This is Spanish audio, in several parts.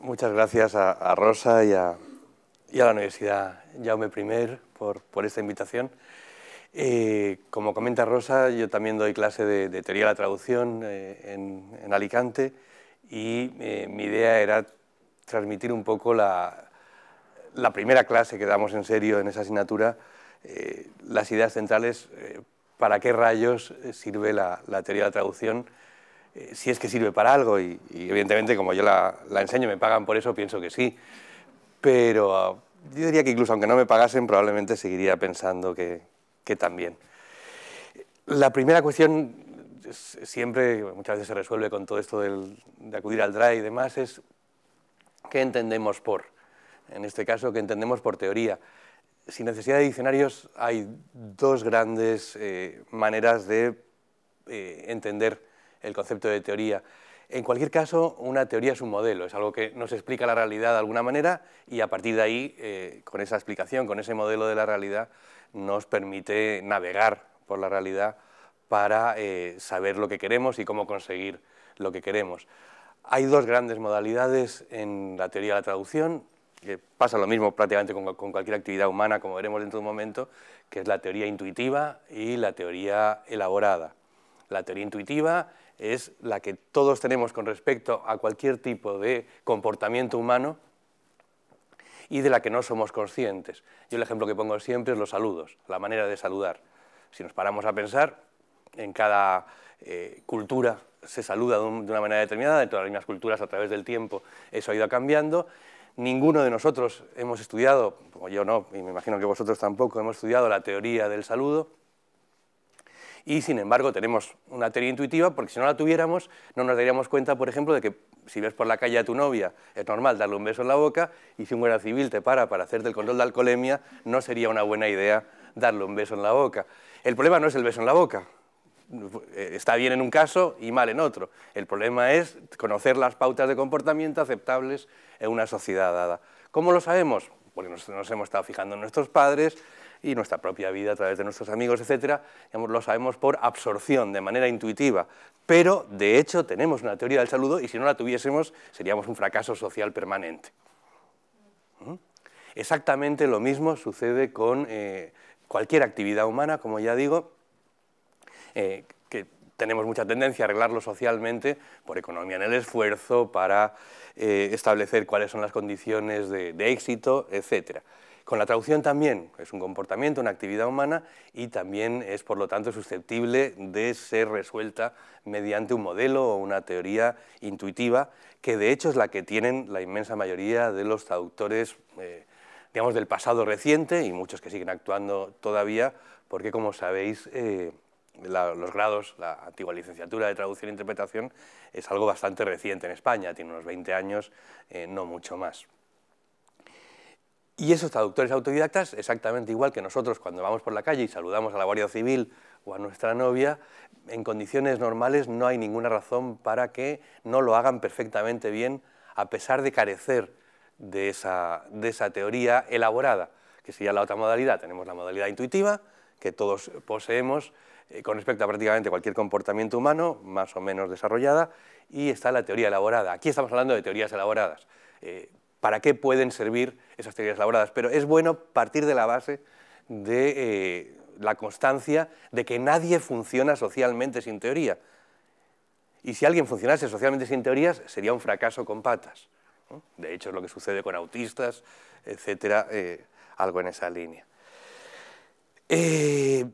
Muchas gracias a, Rosa y a, la Universidad Jaume I por, esta invitación. Eh, como comenta Rosa, yo también doy clase de, teoría de la traducción eh, en, Alicante y eh, mi idea era transmitir un poco la, primera clase que damos en serio en esa asignatura, las ideas centrales, para qué rayos sirve la, la teoría de la traducción eh, si es que sirve para algo y, evidentemente como yo la, enseño y me pagan por eso, pienso que sí. Pero ah, yo diría que incluso aunque no me pagasen, probablemente seguiría pensando que, también. La primera cuestión siempre, muchas veces se resuelve con todo esto del, de acudir al DRAE y demás, es qué entendemos por, en este caso, qué entendemos por teoría. Sin necesidad de diccionarios hay dos grandes eh, maneras de eh, entender el concepto de teoría. En cualquier caso, una teoría es un modelo, es algo que nos explica la realidad de alguna manera y a partir de ahí, eh, con esa explicación, con ese modelo de la realidad, nos permite navegar por la realidad para eh, saber lo que queremos y cómo conseguir lo que queremos. Hay dos grandes modalidades en la teoría de la traducción, que pasa lo mismo prácticamente con, con cualquier actividad humana, como veremos dentro de un momento, que es la teoría intuitiva y la teoría elaborada. La teoría intuitiva es la que todos tenemos con respecto a cualquier tipo de comportamiento humano y de la que no somos conscientes. Yo el ejemplo que pongo siempre es los saludos, la manera de saludar. Si nos paramos a pensar, en cada eh, cultura se saluda de, una manera determinada, en todas las mismas culturas a través del tiempo eso ha ido cambiando. Ninguno de nosotros hemos estudiado, o yo no, y me imagino que vosotros tampoco, hemos estudiado la teoría del saludo, y sin embargo tenemos una teoría intuitiva porque si no la tuviéramos no nos daríamos cuenta, por ejemplo, de que si ves por la calle a tu novia es normal darle un beso en la boca y si un guardia civil te para para hacerte el control de alcoholemia no sería una buena idea darle un beso en la boca. El problema no es el beso en la boca, eh, está bien en un caso y mal en otro. El problema es conocer las pautas de comportamiento aceptables en una sociedad dada. ¿Cómo lo sabemos? Porque nos hemos estado fijando en nuestros padres, y nuestra propia vida a través de nuestros amigos, etcétera, lo sabemos por absorción, de manera intuitiva. Pero, de hecho, tenemos una teoría del saludo y si no la tuviésemos seríamos un fracaso social permanente. ¿Mm? Exactamente lo mismo sucede con eh, cualquier actividad humana, como ya digo, eh, que tenemos mucha tendencia a arreglarlo socialmente por economía en el esfuerzo, para eh, establecer cuáles son las condiciones de, de éxito, etcétera. Con la traducción también es un comportamiento, una actividad humana y también es, por lo tanto, susceptible de ser resuelta mediante un modelo o una teoría intuitiva, que de hecho es la que tienen la inmensa mayoría de los traductores, eh, del pasado reciente y muchos que siguen actuando todavía, porque como sabéis, eh, los grados, la antigua licenciatura de traducción e interpretación es algo bastante reciente en España, tiene unos 20 años, eh, no mucho más. Y esos traductores autodidactas, exactamente igual que nosotros cuando vamos por la calle y saludamos a la Guardia Civil o a nuestra novia, en condiciones normales no hay ninguna razón para que no lo hagan perfectamente bien, a pesar de carecer de esa, teoría elaborada, que sería la otra modalidad. Tenemos la modalidad intuitiva, que todos poseemos eh, con respecto a prácticamente cualquier comportamiento humano, más o menos desarrollada, y está la teoría elaborada. Aquí estamos hablando de teorías elaboradas. Eh, para qué pueden servir esas teorías elaboradas. Pero es bueno partir de la base de eh, la constancia de que nadie funciona socialmente sin teoría. Y si alguien funcionase socialmente sin teorías, sería un fracaso con patas. De hecho, es lo que sucede con autistas, etcétera, eh, algo en esa línea. Eh,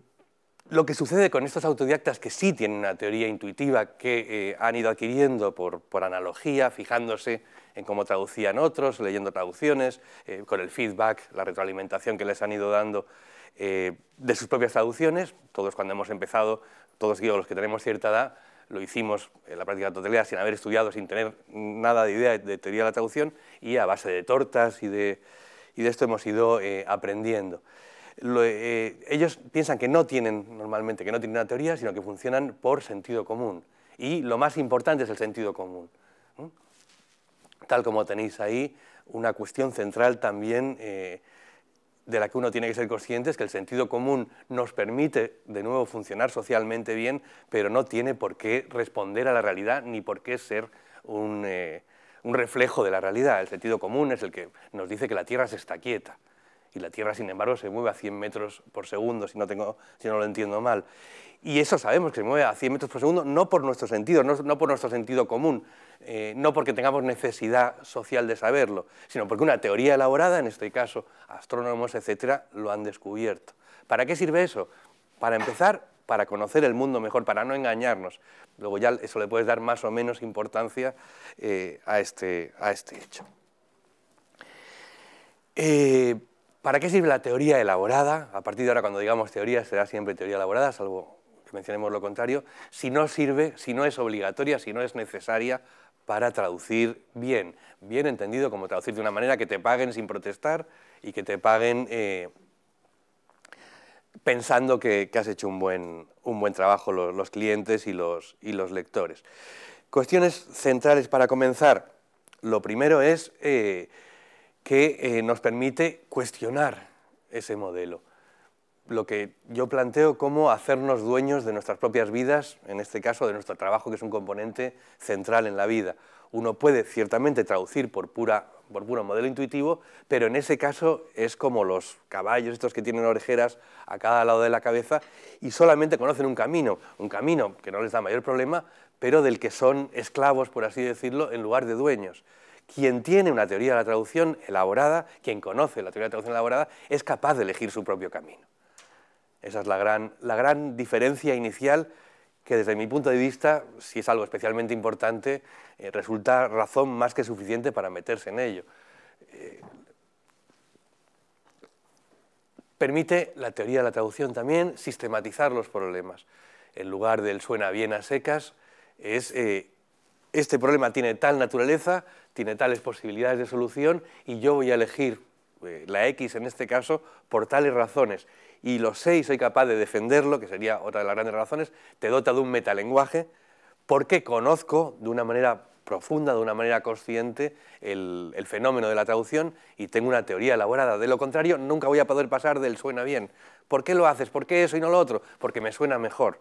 lo que sucede con estos autodidactas que sí tienen una teoría intuitiva que han ido adquiriendo por, analogía, fijándose en cómo traducían otros, leyendo traducciones, eh, con el feedback, la retroalimentación que les han ido dando eh, de sus propias traducciones. Todos cuando hemos empezado, todos los que tenemos cierta edad, lo hicimos en la práctica totalidad sin haber estudiado, sin tener nada de idea de teoría de la traducción y a base de tortas y de, esto hemos ido eh, aprendiendo. ellos piensan que no tienen normalmente, que no tienen una teoría, sino que funcionan por sentido común. Y lo más importante es el sentido común tal como tenéis ahí, una cuestión central también eh, de la que uno tiene que ser consciente es que el sentido común nos permite de nuevo funcionar socialmente bien, pero no tiene por qué responder a la realidad ni por qué ser un, eh, un reflejo de la realidad. El sentido común es el que nos dice que la Tierra se está quieta y la Tierra, sin embargo, se mueve a 100 metros por segundo, si no, tengo, si no lo entiendo mal. Y eso sabemos, que se mueve a 100 metros por segundo, no por nuestro sentido, no, por nuestro sentido común, eh, no porque tengamos necesidad social de saberlo, sino porque una teoría elaborada, en este caso astrónomos, etcétera, lo han descubierto. ¿Para qué sirve eso? Para empezar, para conocer el mundo mejor, para no engañarnos. Luego ya eso le puedes dar más o menos importancia eh, a, este, a este hecho. Eh, ¿Para qué sirve la teoría elaborada? A partir de ahora, cuando digamos teoría, será siempre teoría elaborada, salvo que mencionemos lo contrario. Si no sirve, si no es obligatoria, si no es necesaria para traducir bien. Bien entendido como traducir de una manera que te paguen sin protestar y que te paguen eh, pensando que, has hecho un buen, un buen trabajo los, clientes y los, y los lectores. Cuestiones centrales para comenzar. Lo primero es... Eh, que eh, nos permite cuestionar ese modelo. Lo que yo planteo cómo hacernos dueños de nuestras propias vidas, en este caso de nuestro trabajo, que es un componente central en la vida. Uno puede ciertamente traducir por, pura, por puro modelo intuitivo, pero en ese caso es como los caballos estos que tienen orejeras a cada lado de la cabeza y solamente conocen un camino, un camino que no les da mayor problema, pero del que son esclavos, por así decirlo, en lugar de dueños quien tiene una teoría de la traducción elaborada, quien conoce la teoría de la traducción elaborada, es capaz de elegir su propio camino. Esa es la gran, la gran diferencia inicial que desde mi punto de vista, si es algo especialmente importante, eh, resulta razón más que suficiente para meterse en ello. Eh, permite la teoría de la traducción también sistematizar los problemas. En lugar del suena bien a secas, es, eh, este problema tiene tal naturaleza tiene tales posibilidades de solución y yo voy a elegir eh, la X en este caso por tales razones. Y lo sé y soy capaz de defenderlo, que sería otra de las grandes razones, te dota de un metalenguaje porque conozco de una manera profunda, de una manera consciente, el, el, fenómeno de la traducción y tengo una teoría elaborada. De lo contrario, nunca voy a poder pasar del suena bien. ¿Por qué lo haces? ¿Por qué eso y no lo otro? Porque me suena mejor.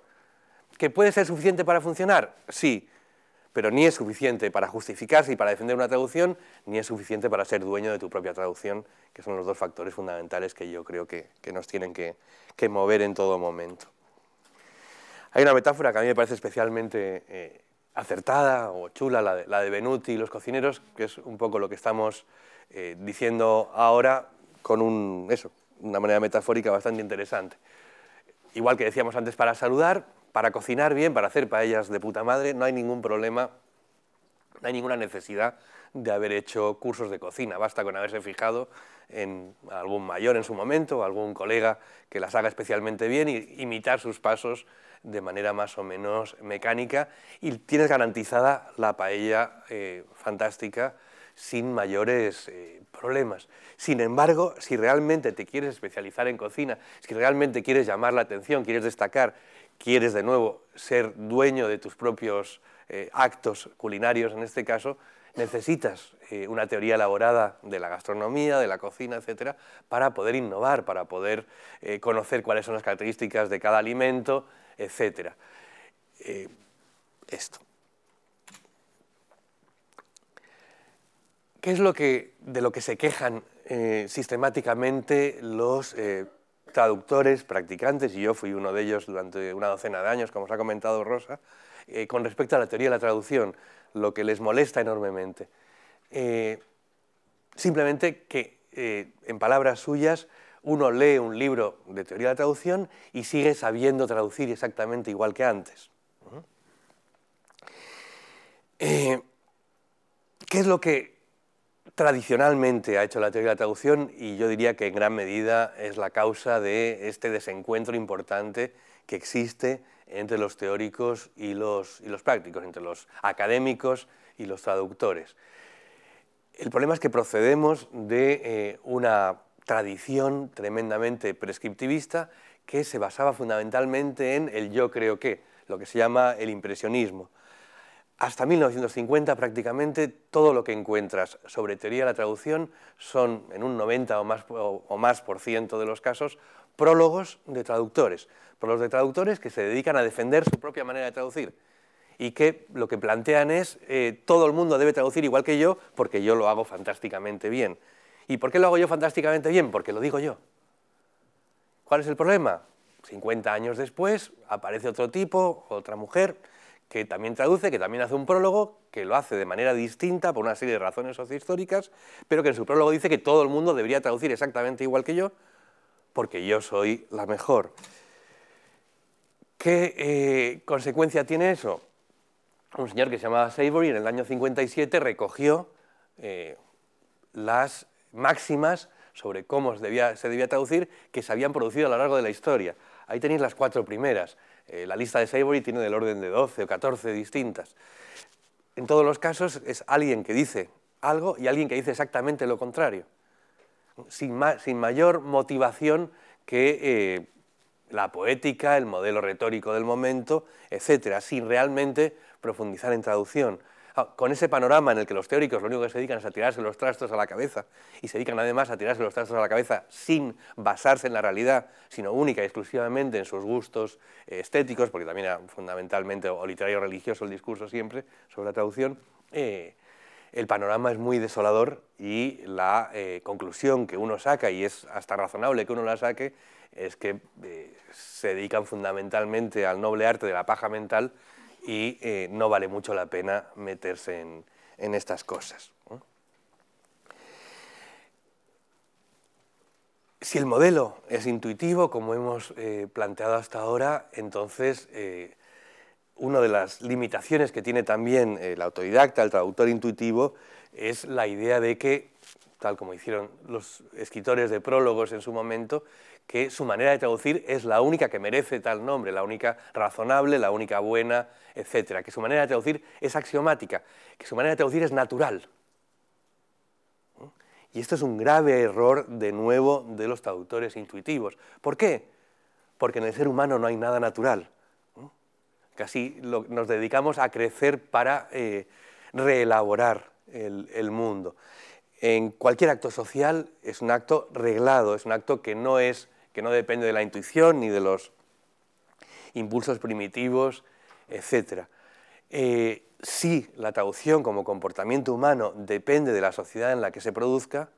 ¿Que puede ser suficiente para funcionar? Sí pero ni es suficiente para justificarse y para defender una traducción, ni es suficiente para ser dueño de tu propia traducción, que son los dos factores fundamentales que yo creo que, nos tienen que, mover en todo momento. Hay una metáfora que a mí me parece especialmente eh, acertada o chula, la de, Benuti y los cocineros, que es un poco lo que estamos eh, diciendo ahora con una manera metafórica bastante interesante. Igual que decíamos antes para saludar, para cocinar bien, para hacer paellas de puta madre, no hay ningún problema, no hay ninguna necesidad de haber hecho cursos de cocina. Basta con haberse fijado en algún mayor en su momento, algún colega que las haga especialmente bien y imitar sus pasos de manera más o menos mecánica y tienes garantizada la paella eh, fantástica sin mayores eh, problemas. Sin embargo, si realmente te quieres especializar en cocina, si realmente quieres llamar la atención, quieres destacar quieres de nuevo ser dueño de tus propios eh, actos culinarios en este caso, necesitas eh, una teoría elaborada de la gastronomía, de la cocina, etcétera, para poder innovar, para poder eh, conocer cuáles son las características de cada alimento, etcétera. esto. ¿Qué es lo que, de lo que se quejan sistemáticamente los traductores, practicantes, y yo fui uno de ellos durante una docena de años, como os ha comentado Rosa, eh, con respecto a la teoría de la traducción, lo que les molesta enormemente. Eh, simplemente que, eh, en palabras suyas, uno lee un libro de teoría de la traducción y sigue sabiendo traducir exactamente igual que antes. ¿Qué es lo que tradicionalmente ha hecho la teoría de la traducción y yo diría que en gran medida es la causa de este desencuentro importante que existe entre los teóricos y los, prácticos, entre los académicos y los traductores. El problema es que procedemos de eh, una tradición tremendamente prescriptivista que se basaba fundamentalmente en el yo creo que, lo que se llama el impresionismo. Hasta 1950 prácticamente todo lo que encuentras sobre teoría de la traducción son, en un 90 o más, por ciento de los casos, prólogos de traductores. Prólogos de traductores que se dedican a defender su propia manera de traducir y que lo que plantean es eh, todo el mundo debe traducir igual que yo porque yo lo hago fantásticamente bien. ¿Y por qué lo hago yo fantásticamente bien? Porque lo digo yo. ¿Cuál es el problema? 50 años después aparece otro tipo, otra mujer, que también traduce, que también hace un prólogo, que lo hace de manera distinta por una serie de razones sociohistóricas, pero que en su prólogo dice que todo el mundo debería traducir exactamente igual que yo, porque yo soy la mejor. ¿Qué eh, consecuencia tiene eso? Un señor que se llamaba Savory en el año 57 recogió eh, las máximas sobre cómo se debía traducir que se habían producido a lo largo de la historia. Ahí tenéis las cuatro primeras. Eh, la lista de Savory tiene del orden de 12 o 14 distintas. En todos los casos es alguien que dice algo y alguien que dice exactamente lo contrario, sin, mayor motivación que eh, la poética, el modelo retórico del momento, etcétera, sin realmente profundizar en traducción. Ah, con ese panorama en el que los teóricos lo único que se dedican es a tirarse los trastos a la cabeza, y se dedican además a tirarse los trastos a la cabeza sin basarse en la realidad, sino única y exclusivamente en sus gustos eh, estéticos, porque también era fundamentalmente o literario religioso el discurso siempre sobre la traducción, eh, el panorama es muy desolador y la eh, conclusión que uno saca, y es hasta razonable que uno la saque, es que se dedican fundamentalmente al noble arte de la paja mental y eh, no vale mucho la pena meterse en, estas cosas. Si el modelo es intuitivo, como hemos eh, planteado hasta ahora, entonces eh, una de las limitaciones que tiene también el autodidacta, el traductor intuitivo, es la idea de que, tal como hicieron los escritores de prólogos en su momento, que su manera de traducir es la única que merece tal nombre, la única razonable, la única buena, etcétera, que su manera de traducir es axiomática, que su manera de traducir es natural. ¿Mm? Y esto es un grave error, de nuevo, de los traductores intuitivos. ¿Por qué? Porque en el ser humano no hay nada natural. Casi nos dedicamos a crecer para eh, reelaborar el mundo en cualquier acto social es un acto reglado, es un acto que no, es, que no depende de la intuición ni de los impulsos primitivos, etc. Eh, si la traducción como comportamiento humano depende de la sociedad en la que se produzca,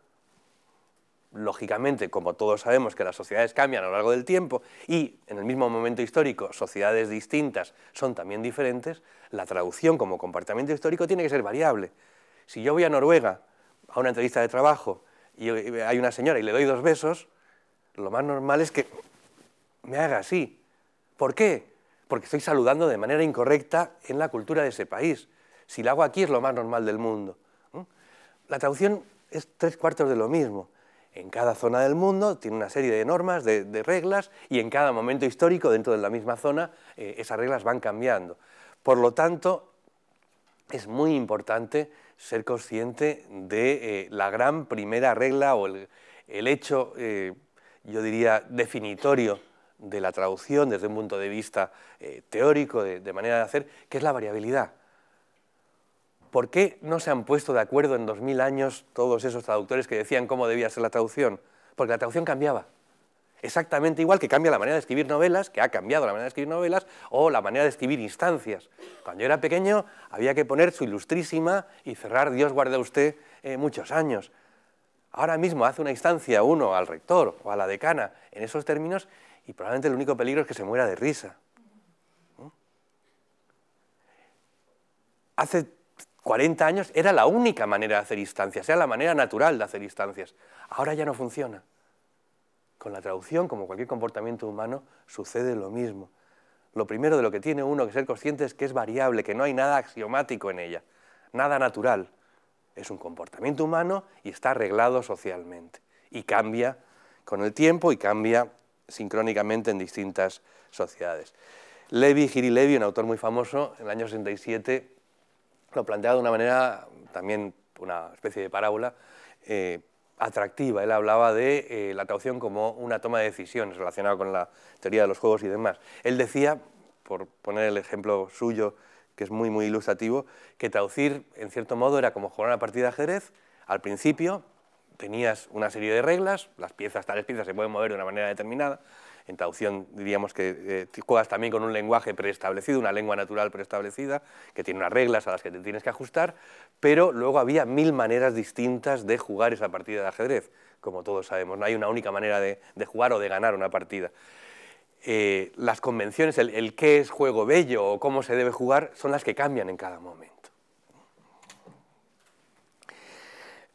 lógicamente, como todos sabemos que las sociedades cambian a lo largo del tiempo y en el mismo momento histórico sociedades distintas son también diferentes, la traducción como comportamiento histórico tiene que ser variable. Si yo voy a Noruega a una entrevista de trabajo y hay una señora y le doy dos besos, lo más normal es que me haga así. ¿Por qué? Porque estoy saludando de manera incorrecta en la cultura de ese país. Si la hago aquí es lo más normal del mundo. La traducción es tres cuartos de lo mismo. En cada zona del mundo tiene una serie de normas, de, reglas, y en cada momento histórico dentro de la misma zona eh, esas reglas van cambiando. Por lo tanto, es muy importante ser consciente de eh, la gran primera regla o el, hecho, eh, yo diría, definitorio de la traducción desde un punto de vista eh, teórico, de, manera de hacer, que es la variabilidad. ¿Por qué no se han puesto de acuerdo en 2000 años todos esos traductores que decían cómo debía ser la traducción? Porque la traducción cambiaba exactamente igual que cambia la manera de escribir novelas, que ha cambiado la manera de escribir novelas, o la manera de escribir instancias. Cuando yo era pequeño había que poner su ilustrísima y cerrar Dios guarda usted eh, muchos años. Ahora mismo hace una instancia uno al rector o a la decana en esos términos y probablemente el único peligro es que se muera de risa. Hace 40 años era la única manera de hacer instancias, era la manera natural de hacer instancias. Ahora ya no funciona. Con la traducción, como cualquier comportamiento humano, sucede lo mismo. Lo primero de lo que tiene uno que ser consciente es que es variable, que no hay nada axiomático en ella, nada natural. Es un comportamiento humano y está arreglado socialmente. Y cambia con el tiempo y cambia sincrónicamente en distintas sociedades. Levi, Giri Levi, un autor muy famoso, en el año 67, lo plantea de una manera, también una especie de parábola, eh, atractiva. Él hablaba de eh, la traducción como una toma de decisiones relacionada con la teoría de los juegos y demás. Él decía, por poner el ejemplo suyo, que es muy, muy ilustrativo, que traducir, en cierto modo, era como jugar una partida de ajedrez. Al principio tenías una serie de reglas, las piezas, tales piezas se pueden mover de una manera determinada, en traducción diríamos que eh, juegas también con un lenguaje preestablecido, una lengua natural preestablecida, que tiene unas reglas a las que te tienes que ajustar, pero luego había mil maneras distintas de jugar esa partida de ajedrez, como todos sabemos. No hay una única manera de, jugar o de ganar una partida. Eh, las convenciones, el, qué es juego bello o cómo se debe jugar, son las que cambian en cada momento.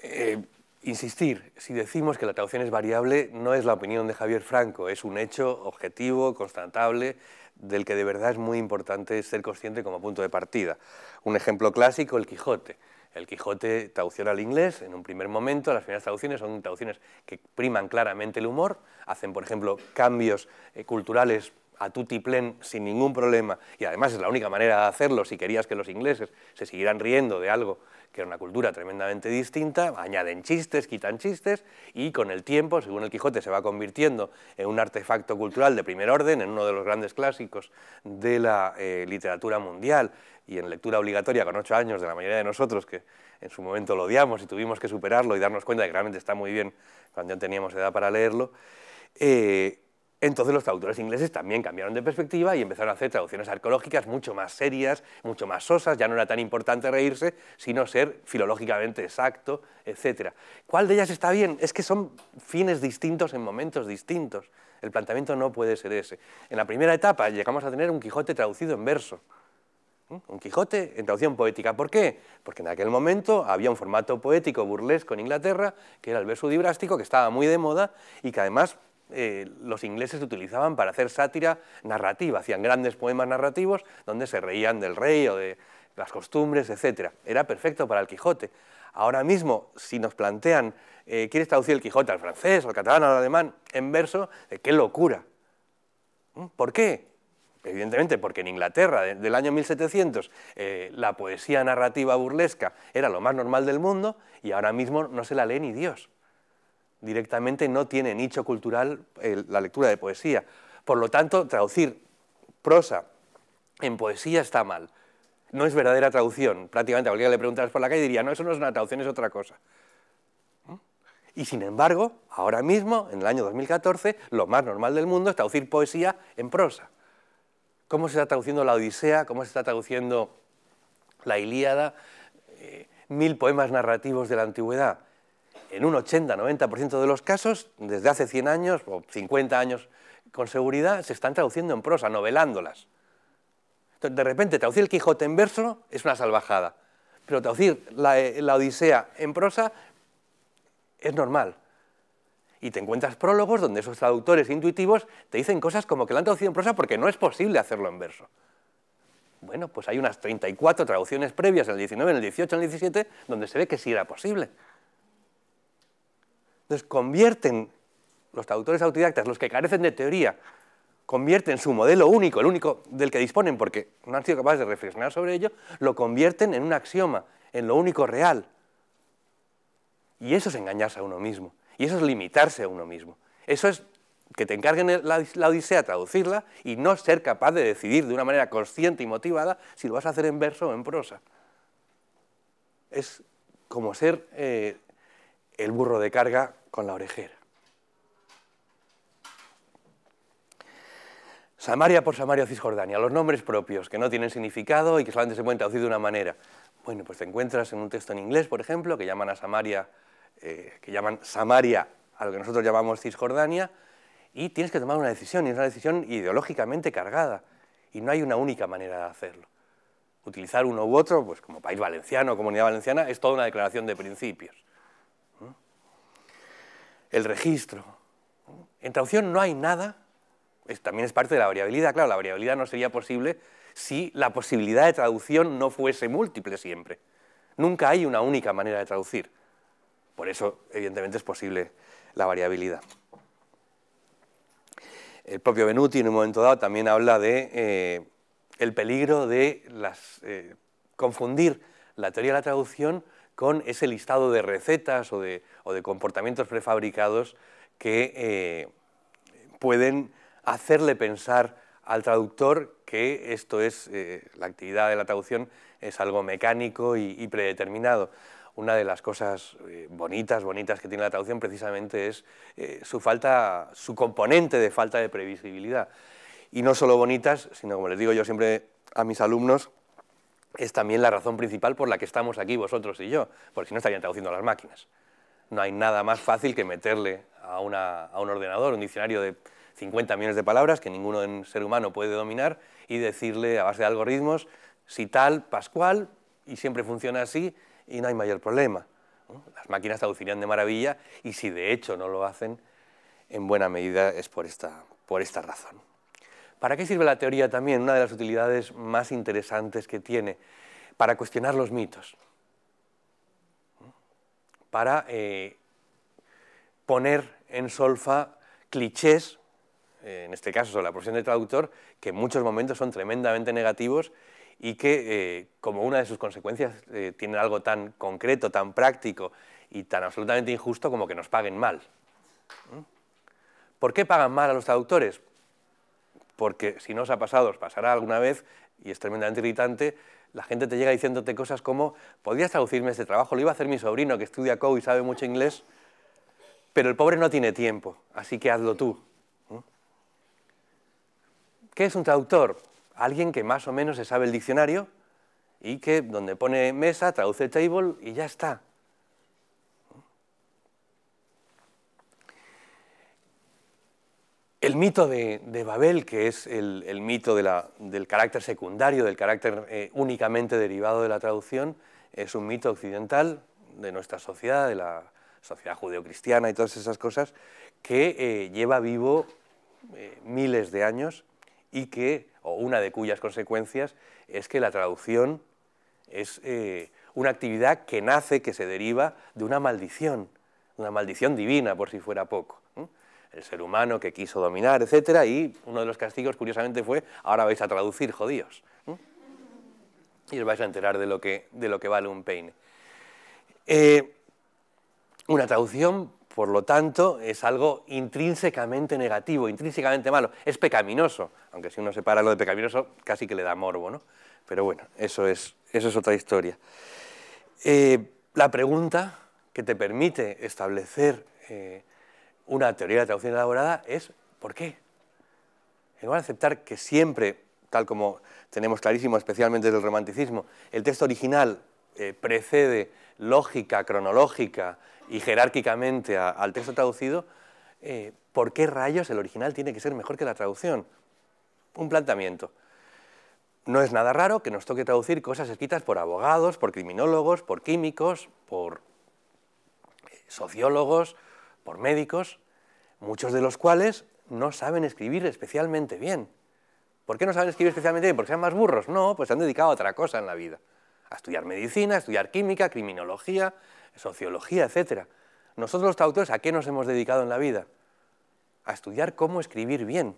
Eh, insistir, si decimos que la traducción es variable, no es la opinión de Javier Franco, es un hecho objetivo, constatable, del que de verdad es muy importante ser consciente como punto de partida. Un ejemplo clásico, el Quijote. El Quijote traducción al inglés, en un primer momento, las primeras traducciones son traducciones que priman claramente el humor, hacen, por ejemplo, cambios eh, culturales a tutiplén sin ningún problema, y además es la única manera de hacerlo si querías que los ingleses se siguieran riendo de algo que era una cultura tremendamente distinta, añaden chistes, quitan chistes, y con el tiempo, según el Quijote se va convirtiendo en un artefacto cultural de primer orden, en uno de los grandes clásicos de la eh, literatura mundial, y en lectura obligatoria con ocho años de la mayoría de nosotros que en su momento lo odiamos y tuvimos que superarlo y darnos cuenta de que realmente está muy bien cuando ya teníamos edad para leerlo, eh, entonces los traductores ingleses también cambiaron de perspectiva y empezaron a hacer traducciones arqueológicas mucho más serias, mucho más sosas, ya no era tan importante reírse, sino ser filológicamente exacto, etc. ¿Cuál de ellas está bien? Es que son fines distintos en momentos distintos. El planteamiento no puede ser ese. En la primera etapa llegamos a tener un Quijote traducido en verso. ¿Mm? Un Quijote en traducción poética. ¿Por qué? Porque en aquel momento había un formato poético burlesco en Inglaterra, que era el verso dibrástico, que estaba muy de moda y que además eh, los ingleses utilizaban para hacer sátira narrativa, hacían grandes poemas narrativos donde se reían del rey o de las costumbres, etc. Era perfecto para el Quijote. Ahora mismo, si nos plantean, eh, quiere ¿quieres traducir el Quijote al francés, al catalán, al alemán, en verso? Eh, ¡Qué locura! ¿Mm? ¿Por qué? Evidentemente, porque en Inglaterra, del año 1700, la poesía narrativa burlesca era lo más normal del mundo y ahora mismo no se la lee ni Dios directamente no tiene nicho cultural la lectura de poesía. Por lo tanto, traducir prosa en poesía está mal. No es verdadera traducción. Prácticamente a cualquiera le preguntaras por la calle diría, no, eso no es una traducción, es otra cosa. ¿Mm? Y sin embargo, ahora mismo, en el año 2014, lo más normal del mundo es traducir poesía en prosa. ¿Cómo se está traduciendo la Odisea? ¿Cómo se está traduciendo la Ilíada? Eh, mil poemas narrativos de la antigüedad en un 80-90% de los casos, desde hace 100 años o 50 años con seguridad, se están traduciendo en prosa, novelándolas. de repente, traducir el Quijote en verso es una salvajada, pero traducir eh, la, Odisea en prosa es normal. Y te encuentras prólogos donde esos traductores intuitivos te dicen cosas como que la han traducido en prosa porque no es posible hacerlo en verso. Bueno, pues hay unas 34 traducciones previas en el 19, en el 18, en el 17, donde se ve que sí era posible. Entonces convierten los traductores autodidactas, los que carecen de teoría, convierten su modelo único, el único del que disponen, porque no han sido capaces de reflexionar sobre ello, lo convierten en un axioma, en lo único real. Y eso es engañarse a uno mismo, y eso es limitarse a uno mismo. Eso es que te encarguen la, Odisea, traducirla, y no ser capaz de decidir de una manera consciente y motivada si lo vas a hacer en verso o en prosa. Es como ser eh, el burro de carga con la orejera. Samaria por Samaria Cisjordania, los nombres propios que no tienen significado y que solamente se pueden traducir de una manera. Bueno, pues te encuentras en un texto en inglés, por ejemplo, que llaman a Samaria, eh, que llaman Samaria a lo que nosotros llamamos Cisjordania, y tienes que tomar una decisión, y es una decisión ideológicamente cargada, y no hay una única manera de hacerlo. Utilizar uno u otro, pues como país valenciano, comunidad valenciana, es toda una declaración de principios el registro. En traducción no hay nada, también es parte de la variabilidad, claro, la variabilidad no sería posible si la posibilidad de traducción no fuese múltiple siempre. Nunca hay una única manera de traducir. Por eso, evidentemente, es posible la variabilidad. El propio Benuti, en un momento dado, también habla de eh, el peligro de eh, confundir la teoría de la traducción con ese listado de recetas o de, comportamientos prefabricados que eh, pueden hacerle pensar al traductor que esto es, eh, la actividad de la traducción es algo mecánico y, predeterminado. Una de las cosas eh, bonitas, bonitas que tiene la traducción precisamente es su falta, su componente de falta de previsibilidad. Y no solo bonitas, sino como les digo yo siempre a mis alumnos, es también la razón principal por la que estamos aquí vosotros y yo, porque si no estarían traduciendo las máquinas. No hay nada más fácil que meterle a, un ordenador un diccionario de 50 millones de palabras que ninguno ser humano puede dominar y decirle a base de algoritmos si tal, pascual, y siempre funciona así y no hay mayor problema. Las máquinas traducirían de maravilla y si de hecho no lo hacen, en buena medida es por esta razón. ¿Para qué sirve la teoría también? Una de las utilidades más interesantes que tiene, para cuestionar los mitos, para eh, poner en solfa clichés, eh, en este caso sobre la profesión de traductor, que en muchos momentos son tremendamente negativos y que eh, como una de sus consecuencias tienen algo tan concreto, tan práctico y tan absolutamente injusto como que nos paguen mal. ¿Mm? ¿Por qué pagan mal a los traductores? porque si no os ha pasado, os pasará alguna vez y es tremendamente irritante, la gente te llega diciéndote cosas como, podrías traducirme este trabajo, lo iba a hacer mi sobrino que estudia co y sabe mucho inglés, pero el pobre no tiene tiempo, así que hazlo tú. ¿Qué es un traductor? Alguien que más o menos se sabe el diccionario y que donde pone mesa traduce table y ya está. El mito de, Babel, que es el, mito del carácter secundario, del carácter eh, únicamente derivado de la traducción, es un mito occidental de nuestra sociedad, de la sociedad judeocristiana y todas esas cosas, que eh, lleva vivo eh, miles de años y que, o una de cuyas consecuencias, es que la traducción es una actividad que nace, que se deriva de una maldición, una maldición divina, por si fuera poco el ser humano que quiso dominar, etc., y uno de los castigos, curiosamente, fue, ahora vais a traducir, jodíos. Y os vais a enterar de lo que, de lo que vale un peine. Eh, una traducción, por lo tanto, es algo intrínsecamente negativo, intrínsecamente malo, es pecaminoso, aunque si uno separa lo de pecaminoso, casi que le da morbo, ¿no? Pero bueno, eso es, eso es otra historia. Eh, la pregunta que te permite establecer eh, una teoría de traducción elaborada es ¿por qué? En lugar de aceptar que siempre, tal como tenemos clarísimo, especialmente desde el romanticismo, el texto original eh, precede lógica, cronológica y jerárquicamente al texto traducido, eh, ¿por qué rayos el original tiene que ser mejor que la traducción? Un planteamiento. No es nada raro que nos toque traducir cosas escritas por abogados, por criminólogos, por químicos, por eh, sociólogos, por médicos, muchos de los cuales no saben escribir especialmente bien. ¿Por qué no saben escribir especialmente bien? ¿Porque sean más burros? No, pues se han dedicado a otra cosa en la vida. A estudiar medicina, a estudiar química, criminología, sociología, etc. Nosotros los ¿a qué nos hemos dedicado en la vida? A estudiar cómo escribir bien.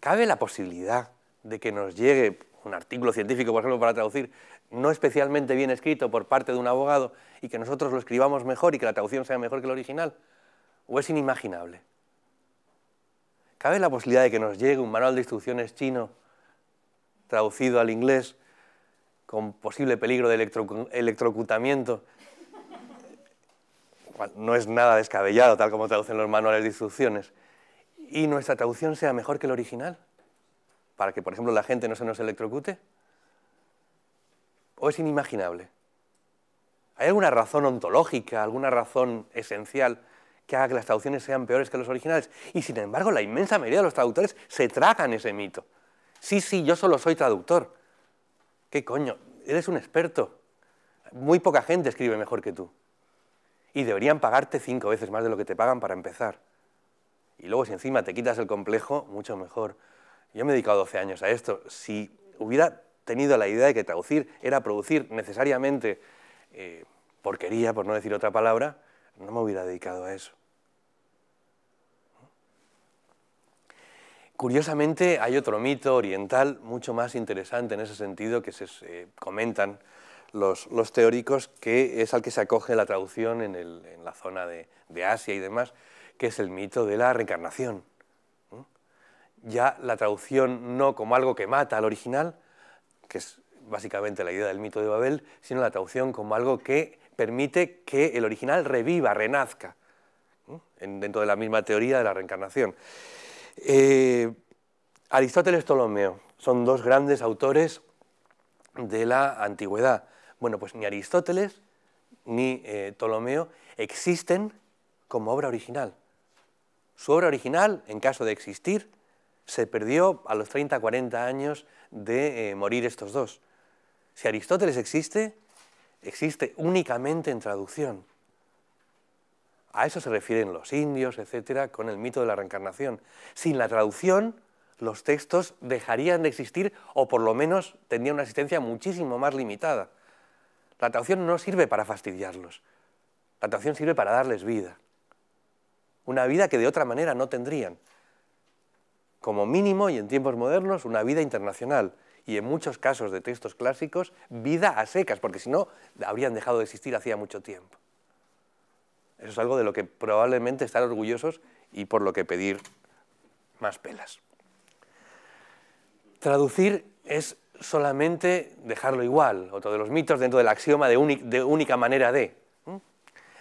¿Cabe la posibilidad de que nos llegue un artículo científico, por ejemplo, para traducir, no especialmente bien escrito por parte de un abogado y que nosotros lo escribamos mejor y que la traducción sea mejor que el original? ¿O es inimaginable? ¿Cabe la posibilidad de que nos llegue un manual de instrucciones chino traducido al inglés con posible peligro de electrocutamiento? No es nada descabellado, tal como traducen los manuales de instrucciones. ¿Y nuestra traducción sea mejor que el original? para que, por ejemplo, la gente no se nos electrocute? ¿O es inimaginable? ¿Hay alguna razón ontológica, alguna razón esencial que haga que las traducciones sean peores que los originales? Y sin embargo, la inmensa mayoría de los traductores se tragan ese mito. Sí, sí, yo solo soy traductor. ¿Qué coño? Eres un experto. Muy poca gente escribe mejor que tú. Y deberían pagarte cinco veces más de lo que te pagan para empezar. Y luego si encima te quitas el complejo, mucho mejor. Yo me he dedicado 12 años a esto. Si hubiera tenido la idea de que traducir era producir necesariamente eh, porquería, por no decir otra palabra, no me hubiera dedicado a eso. Curiosamente, hay otro mito oriental mucho más interesante en ese sentido que se comentan los, teóricos, que es al que se acoge la traducción en, la zona de Asia y demás, que es el mito de la reencarnación ya la traducción no como algo que mata al original, que es básicamente la idea del mito de Babel, sino la traducción como algo que permite que el original reviva, renazca, dentro de la misma teoría de la reencarnación. Aristóteles eh, Aristóteles Ptolomeo son dos grandes autores de la antigüedad. Bueno, pues ni Aristóteles ni eh, Ptolomeo existen como obra original. Su obra original, en caso de existir, se perdió a los 30, 40 años de eh, morir estos dos. Si Aristóteles existe, existe únicamente en traducción. A eso se refieren los indios, etcétera, con el mito de la reencarnación. Sin la traducción, los textos dejarían de existir o por lo menos tendrían una existencia muchísimo más limitada. La traducción no sirve para fastidiarlos. La traducción sirve para darles vida. Una vida que de otra manera no tendrían como mínimo y en tiempos modernos, una vida internacional y en muchos casos de textos clásicos, vida a secas, porque si no, habrían dejado de existir hacía mucho tiempo. Eso es algo de lo que probablemente estar orgullosos y por lo que pedir más pelas. Traducir es solamente dejarlo igual, otro de los mitos dentro del axioma de, de única manera de.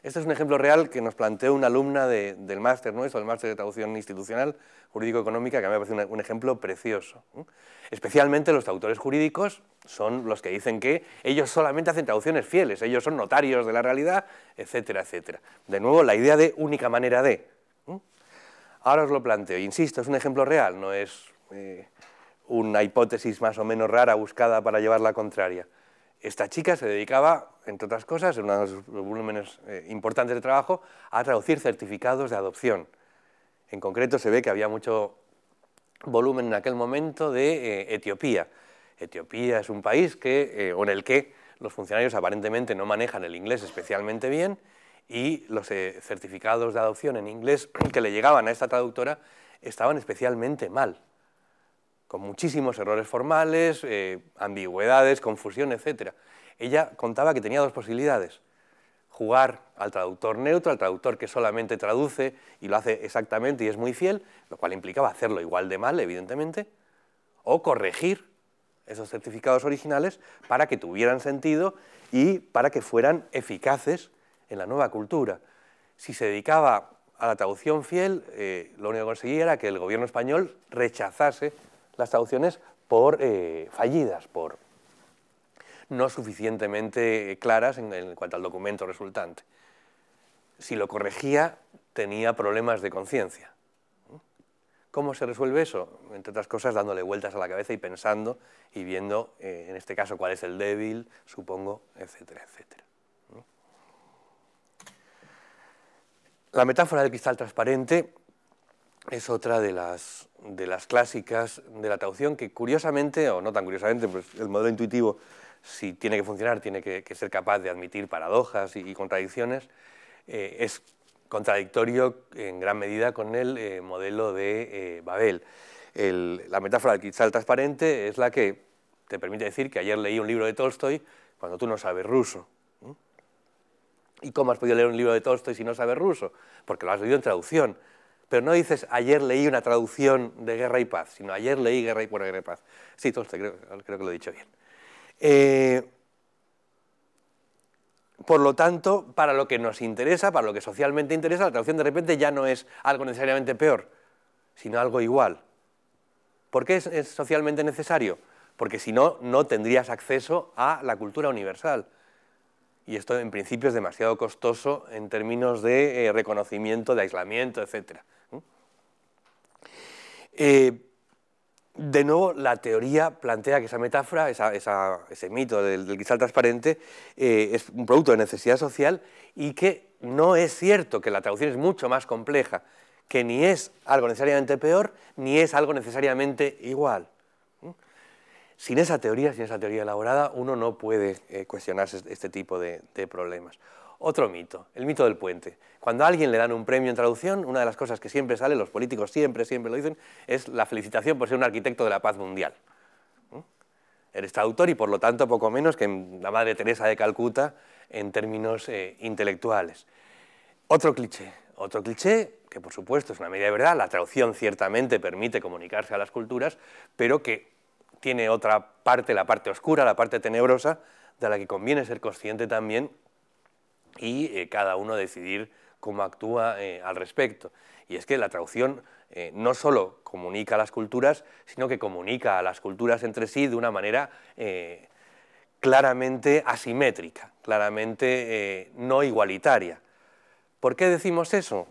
Este es un ejemplo real que nos planteó una alumna del máster nuestro, del máster de traducción institucional jurídico-económica, que a mí me parece un, ejemplo precioso. Especialmente los traductores jurídicos son los que dicen que ellos solamente hacen traducciones fieles, ellos son notarios de la realidad, etcétera, etcétera. De nuevo, la idea de única manera de. Ahora os lo planteo, insisto, es un ejemplo real, no es eh, una hipótesis más o menos rara buscada para llevar la contraria. Esta chica se dedicaba, entre otras cosas, en uno de los volúmenes eh, importantes de trabajo, a traducir certificados de adopción. En concreto se ve que había mucho volumen en aquel momento de eh, Etiopía. Etiopía es un país eh, en el que los funcionarios aparentemente no manejan el inglés especialmente bien y los certificados de adopción en inglés que le llegaban a esta traductora estaban especialmente mal con muchísimos errores formales, eh, ambigüedades, confusión, etc. Ella contaba que tenía dos posibilidades. Jugar al traductor neutro, al traductor que solamente traduce y lo hace exactamente y es muy fiel, lo cual implicaba hacerlo igual de mal, evidentemente, o corregir esos certificados originales para que tuvieran sentido y para que fueran eficaces en la nueva cultura. Si se dedicaba a la traducción fiel, eh, lo único que conseguía era que el gobierno español rechazase las traducciones por eh, fallidas, por no suficientemente claras en, cuanto al documento resultante. Si lo corregía, tenía problemas de conciencia. ¿Cómo se resuelve eso? Entre otras cosas, dándole vueltas a la cabeza y pensando y viendo, eh, en este caso, cuál es el débil, supongo, etcétera, etcétera. La metáfora del cristal transparente es otra de las de las clásicas de la traducción, que curiosamente, o no tan curiosamente, pues el modelo intuitivo, si tiene que funcionar, tiene que, ser capaz de admitir paradojas y, contradicciones, eh, es contradictorio en gran medida con el eh, modelo de eh, Babel. la metáfora del cristal transparente es la que te permite decir que ayer leí un libro de Tolstoy cuando tú no sabes ruso. ¿Y cómo has podido leer un libro de Tolstoy si no sabes ruso? Porque lo has leído en traducción pero no dices ayer leí una traducción de Guerra y Paz, sino ayer leí Guerra y, bueno, Guerra y Paz. Sí, todo creo, creo que lo he dicho bien. Eh, por lo tanto, para lo que nos interesa, para lo que socialmente interesa, la traducción de repente ya no es algo necesariamente peor, sino algo igual. ¿Por qué es, socialmente necesario? Porque si no, no tendrías acceso a la cultura universal y esto en principio es demasiado costoso en términos de eh, reconocimiento, de aislamiento, etc., eh, de nuevo, la teoría plantea que esa metáfora, ese mito del, cristal transparente, eh, es un producto de necesidad social y que no es cierto, que la traducción es mucho más compleja, que ni es algo necesariamente peor, ni es algo necesariamente igual. Sin esa teoría, sin esa teoría elaborada, uno no puede eh, cuestionarse este tipo de problemas. Otro mito, el mito del puente. Cuando a alguien le dan un premio en traducción, una de las cosas que siempre sale, los políticos siempre, siempre lo dicen, es la felicitación por ser un arquitecto de la paz mundial. Eres traductor y por lo tanto poco menos que la madre Teresa de Calcuta en términos eh, intelectuales. Otro cliché, otro cliché que por supuesto es una media de verdad, la traducción ciertamente permite comunicarse a las culturas, pero que tiene otra parte, la parte oscura, la parte tenebrosa, de la que conviene ser consciente también y eh, cada uno decidir cómo actúa eh, al respecto. Y es que la traducción eh, no solo comunica a las culturas, sino que comunica a las culturas entre sí de una manera claramente asimétrica, claramente no igualitaria. ¿Por qué decimos eso?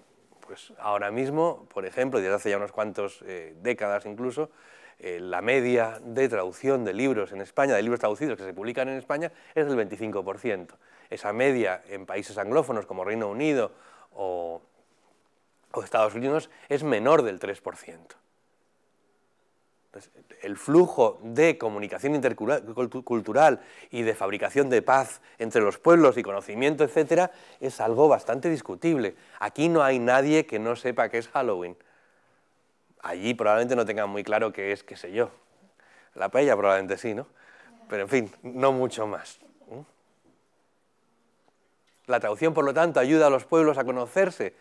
Pues ahora mismo, por ejemplo, desde hace ya unos cuantos décadas incluso, la media de traducción de libros en España, de libros traducidos que se publican en España, es del 25% esa media en países anglófonos como Reino Unido o, Estados Unidos es menor del 3%. el flujo de comunicación intercultural y de fabricación de paz entre los pueblos y conocimiento, etcétera, es algo bastante discutible. Aquí no hay nadie que no sepa qué es Halloween. Allí probablemente no tengan muy claro qué es, qué sé yo. La paella probablemente sí, ¿no? Pero en fin, no mucho más. La traducción, por lo tanto, ayuda a los pueblos a conocerse.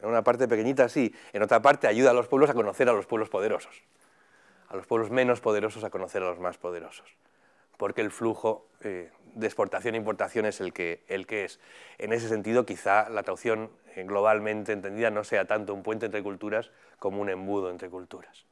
En una parte pequeñita sí, en otra parte ayuda a los pueblos a conocer a los pueblos poderosos, a los pueblos menos poderosos a conocer a los más poderosos, porque el flujo eh, de exportación e importación es el que, el que es. En ese sentido, quizá la traducción eh, globalmente entendida no sea tanto un puente entre culturas como un embudo entre culturas.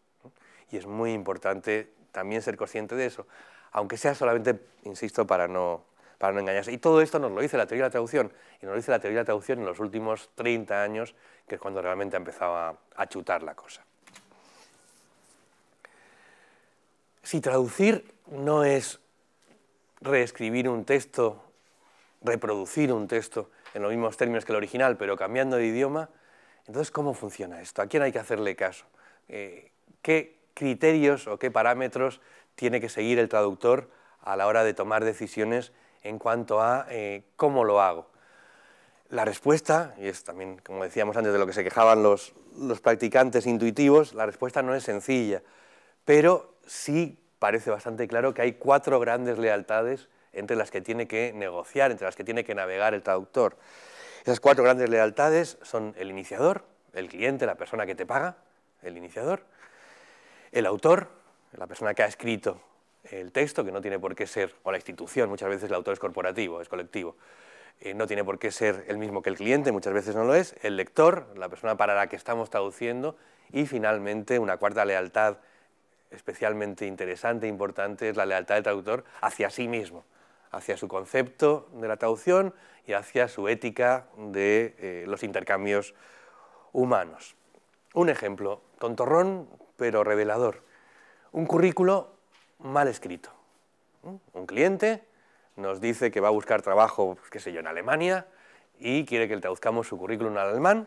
Y es muy importante también ser consciente de eso, aunque sea solamente, insisto, para no para engañarse. Y todo esto nos lo dice la teoría de la traducción, y nos lo dice la teoría de la traducción en los últimos 30 años, que es cuando realmente ha empezado a, chutar la cosa. Si traducir no es reescribir un texto, reproducir un texto en los mismos términos que el original, pero cambiando de idioma, entonces, ¿cómo funciona esto? ¿A quién hay que hacerle caso? Eh, ¿Qué criterios o qué parámetros tiene que seguir el traductor a la hora de tomar decisiones en cuanto a eh, cómo lo hago. La respuesta, y es también, como decíamos antes, de lo que se quejaban los, los practicantes intuitivos, la respuesta no es sencilla, pero sí parece bastante claro que hay cuatro grandes lealtades entre las que tiene que negociar, entre las que tiene que navegar el traductor. Esas cuatro grandes lealtades son el iniciador, el cliente, la persona que te paga, el iniciador, el autor, la persona que ha escrito el texto, que no tiene por qué ser, o la institución, muchas veces el autor es corporativo, es colectivo, eh, no tiene por qué ser el mismo que el cliente, muchas veces no lo es, el lector, la persona para la que estamos traduciendo, y finalmente una cuarta lealtad especialmente interesante e importante es la lealtad del traductor hacia sí mismo, hacia su concepto de la traducción y hacia su ética de eh, los intercambios humanos. Un ejemplo, tontorrón pero revelador. Un currículo mal escrito. Un cliente nos dice que va a buscar trabajo, pues, qué sé yo, en Alemania y quiere que le traduzcamos su currículum al alemán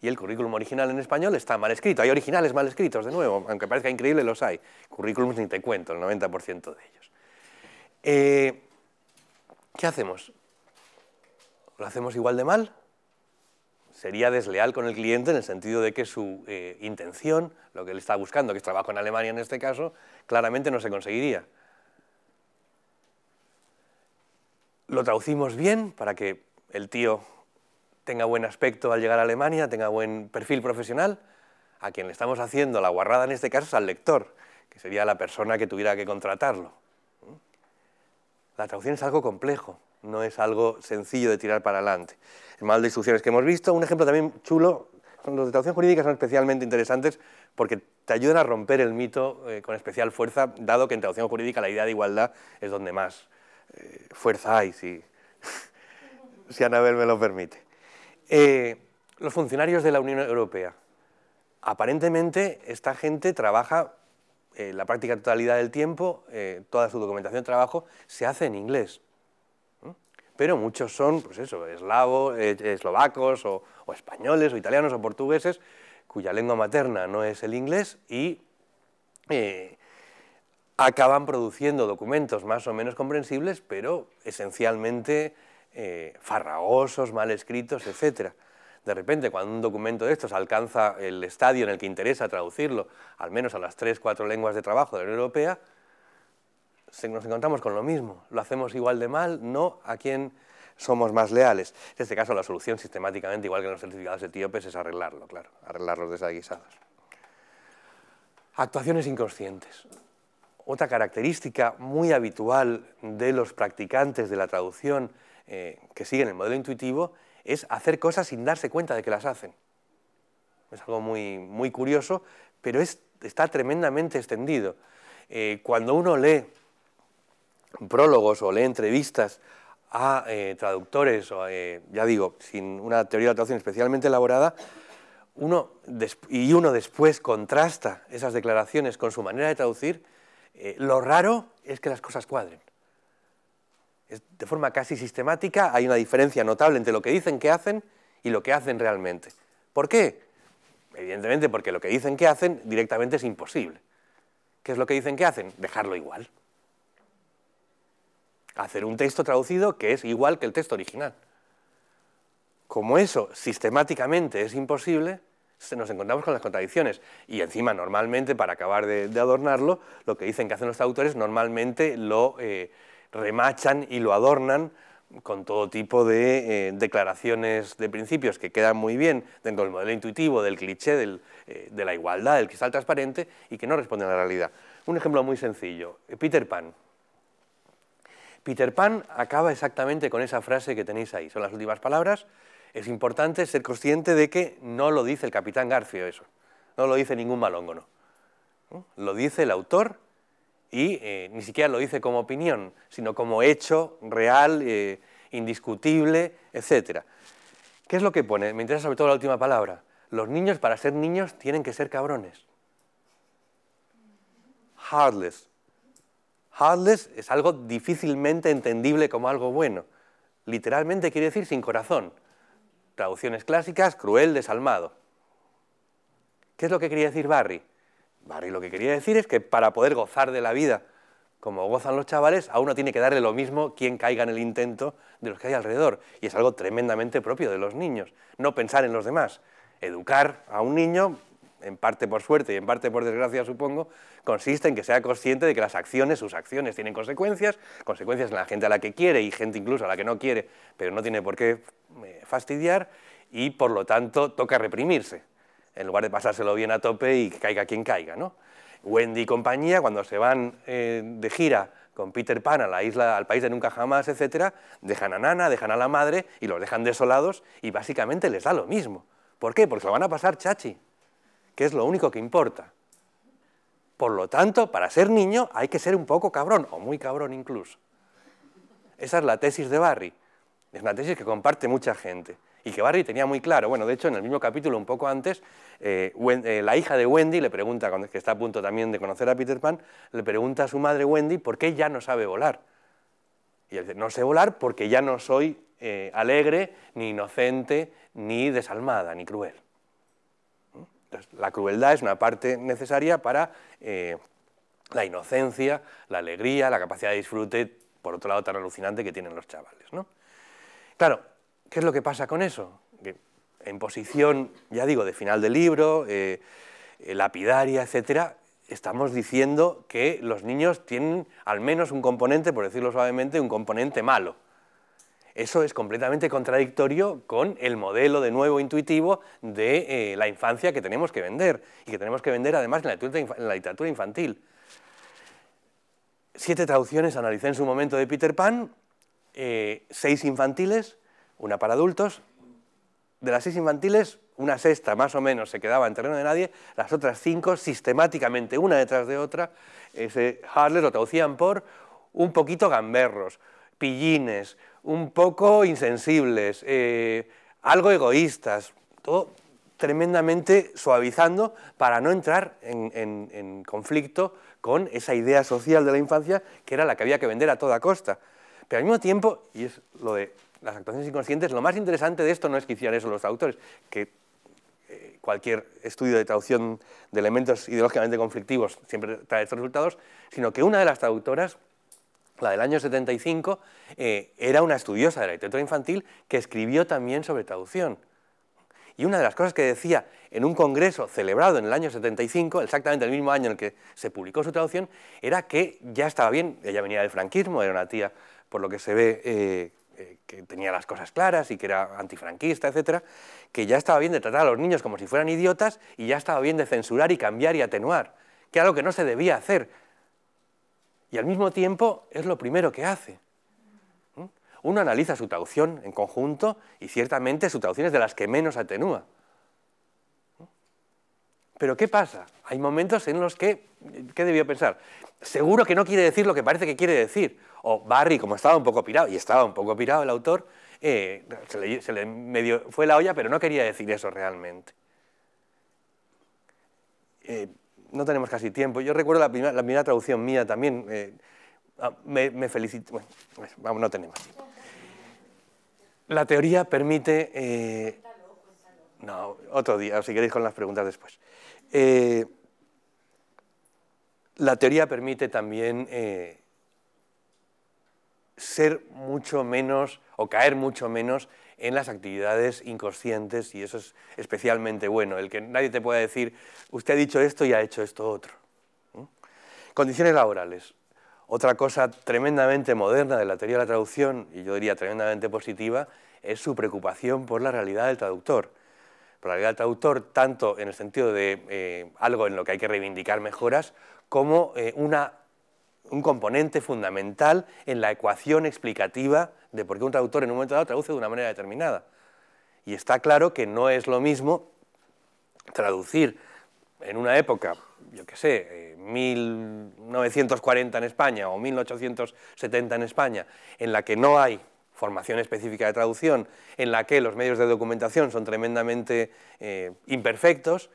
y el currículum original en español está mal escrito. Hay originales mal escritos, de nuevo, aunque parezca increíble, los hay. Currículums ni te cuento, el 90% de ellos. Eh, ¿Qué hacemos? ¿Lo hacemos igual de mal? sería desleal con el cliente en el sentido de que su eh, intención, lo que él está buscando, que es trabajo en Alemania en este caso, claramente no se conseguiría. Lo traducimos bien para que el tío tenga buen aspecto al llegar a Alemania, tenga buen perfil profesional. A quien le estamos haciendo la guarrada en este caso es al lector, que sería la persona que tuviera que contratarlo. ¿Mm? La traducción es algo complejo, no es algo sencillo de tirar para adelante. El manual de instrucciones que hemos visto, un ejemplo también chulo, los de traducción jurídica son especialmente interesantes porque te ayudan a romper el mito eh, con especial fuerza, dado que en traducción jurídica la idea de igualdad es donde más eh, fuerza hay, si, si Anabel me lo permite. Eh, los funcionarios de la Unión Europea. Aparentemente esta gente trabaja la práctica totalidad del tiempo, toda su documentación de trabajo se hace en inglés pero muchos son, pues eso, eslavos, eh, eslovacos o, españoles o italianos o portugueses, cuya lengua materna no es el inglés y eh, acaban produciendo documentos más o menos comprensibles, pero esencialmente eh, farragosos, mal escritos, etc. De repente, cuando un documento de estos alcanza el estadio en el que interesa traducirlo, al menos a las tres, cuatro lenguas de trabajo de la Unión Europea, nos encontramos con lo mismo. ¿Lo hacemos igual de mal? No. ¿A quién somos más leales? En este caso, la solución sistemáticamente, igual que en los certificados etíopes, es arreglarlo, claro, los desaguisados. Actuaciones inconscientes. Otra característica muy habitual de los practicantes de la traducción eh, que siguen el modelo intuitivo es hacer cosas sin darse cuenta de que las hacen. Es algo muy, muy curioso, pero está tremendamente extendido. Eh, cuando uno lee prólogos o lee entrevistas a eh, traductores, o, eh, ya digo, sin una teoría de traducción especialmente elaborada, y uno después contrasta esas declaraciones con su manera de traducir, eh, lo raro es que las cosas cuadren. de forma casi sistemática hay una diferencia notable entre lo que dicen que hacen y lo que hacen realmente. ¿Por qué? Evidentemente porque lo que dicen que hacen directamente es imposible. ¿Qué es lo que dicen que hacen? Dejarlo igual hacer un texto traducido que es igual que el texto original. Como eso sistemáticamente es imposible, nos encontramos con las contradicciones. Y encima, normalmente, para acabar de, adornarlo, lo que dicen que hacen los autores normalmente lo eh, remachan y lo adornan con todo tipo de eh, declaraciones de principios que quedan muy bien dentro del modelo intuitivo, del cliché, eh, de la igualdad, del cristal transparente y que no responden a la realidad. Un ejemplo muy sencillo, Peter Pan. Peter Pan acaba exactamente con esa frase que tenéis ahí, son las últimas palabras. Es importante ser consciente de que no lo dice el capitán garcía eso, no lo dice ningún malóngono. ¿No? Lo dice el autor y eh, ni siquiera lo dice como opinión, sino como hecho real, eh, indiscutible, etc. ¿Qué es lo que pone? Me interesa sobre todo la última palabra. Los niños para ser niños tienen que ser cabrones. Hardless. Heartless es algo difícilmente entendible como algo bueno. Literalmente quiere decir sin corazón. Traducciones clásicas, cruel, desalmado. ¿Qué es lo que quería decir Barry? Barry lo que quería decir es que para poder gozar de la vida como gozan los chavales, a uno tiene que darle lo mismo quien caiga en el intento de los que hay alrededor. Y es algo tremendamente propio de los niños, no pensar en los demás. Educar a un niño en parte por suerte y en parte por desgracia supongo, consiste en que sea consciente de que las acciones, sus acciones tienen consecuencias, consecuencias en la gente a la que quiere y gente incluso a la que no quiere, pero no tiene por qué eh, fastidiar y por lo tanto toca reprimirse, en lugar de pasárselo bien a tope y caiga quien caiga. ¿no? Wendy y compañía, cuando se van eh, de gira con Peter Pan a la isla, al país de nunca jamás, etc., dejan a Nana, dejan a la madre y los dejan desolados y básicamente les da lo mismo. ¿Por qué? Porque lo van a pasar chachi que es lo único que importa. Por lo tanto, para ser niño hay que ser un poco cabrón, o muy cabrón incluso. Esa es la tesis de Barry. Es una tesis que comparte mucha gente y que Barry tenía muy claro. Bueno, de hecho, en el mismo capítulo, un poco antes, eh, eh, la hija de Wendy le pregunta, que está a punto también de conocer a Peter Pan, le pregunta a su madre Wendy por qué ya no sabe volar. Y él dice, no sé volar porque ya no soy eh, alegre, ni inocente, ni desalmada, ni cruel la crueldad es una parte necesaria para eh, la inocencia, la alegría, la capacidad de disfrute, por otro lado, tan alucinante que tienen los chavales. Claro, ¿qué es lo que pasa con eso? en posición, ya digo, de final del libro, eh, eh, lapidaria, etcétera, estamos diciendo que los niños tienen al menos un componente, por decirlo suavemente, un componente malo eso es completamente contradictorio con el modelo de nuevo intuitivo de eh, la infancia que tenemos que vender y que tenemos que vender además en la literatura, infantil. Siete traducciones analicé en su momento de Peter Pan, eh, seis infantiles, una para adultos. De las seis infantiles, una sexta más o menos se quedaba en terreno de nadie, las otras cinco sistemáticamente, una detrás de otra, ese lo traducían por un poquito gamberros, pillines, un poco insensibles, eh, algo egoístas, todo tremendamente suavizando para no entrar en, conflicto con esa idea social de la infancia que era la que había que vender a toda costa. Pero al mismo tiempo, y es lo de las actuaciones inconscientes, lo más interesante de esto no es que hicieran eso los autores, que eh, cualquier estudio de traducción de elementos ideológicamente conflictivos siempre trae estos resultados, sino que una de las traductoras la del año 75, eh, era una estudiosa de la literatura infantil que escribió también sobre traducción. Y una de las cosas que decía en un congreso celebrado en el año 75, exactamente el mismo año en el que se publicó su traducción, era que ya estaba bien, ella venía del franquismo, era una tía, por lo que se ve, eh, eh, que tenía las cosas claras y que era antifranquista, etcétera, que ya estaba bien de tratar a los niños como si fueran idiotas y ya estaba bien de censurar y cambiar y atenuar, que era algo que no se debía hacer, y al mismo tiempo es lo primero que hace. Uno analiza su traducción en conjunto y ciertamente su traducción es de las que menos atenúa. Pero ¿qué pasa? Hay momentos en los que, ¿qué debió pensar? Seguro que no quiere decir lo que parece que quiere decir. O Barry, como estaba un poco pirado, y estaba un poco pirado el autor, eh, se, le, fue la olla, pero no quería decir eso realmente. Eh, no tenemos casi tiempo. Yo recuerdo la primera, traducción mía también. Eh, ah, me, felicito. Bueno, pues, vamos, no tenemos La teoría permite... Eh, no, otro día, si queréis con las preguntas después. Eh, la teoría permite también ser mucho menos o caer mucho menos en las actividades inconscientes y eso es especialmente bueno, el que nadie te pueda decir, usted ha dicho esto y ha hecho esto otro. Condiciones laborales. Otra cosa tremendamente moderna de la teoría de la traducción, y yo diría tremendamente positiva, es su preocupación por la realidad del traductor. Por la realidad del traductor, tanto en el sentido de eh, algo en lo que hay que reivindicar mejoras, como eh, una un componente fundamental en la ecuación explicativa de por qué un traductor en un momento dado traduce de una manera determinada. Y está claro que no es lo mismo traducir en una época, yo qué sé, 1940 eh, en España o 1870 en España, en la que no hay formación específica de traducción, en la que los medios de documentación son tremendamente eh, imperfectos,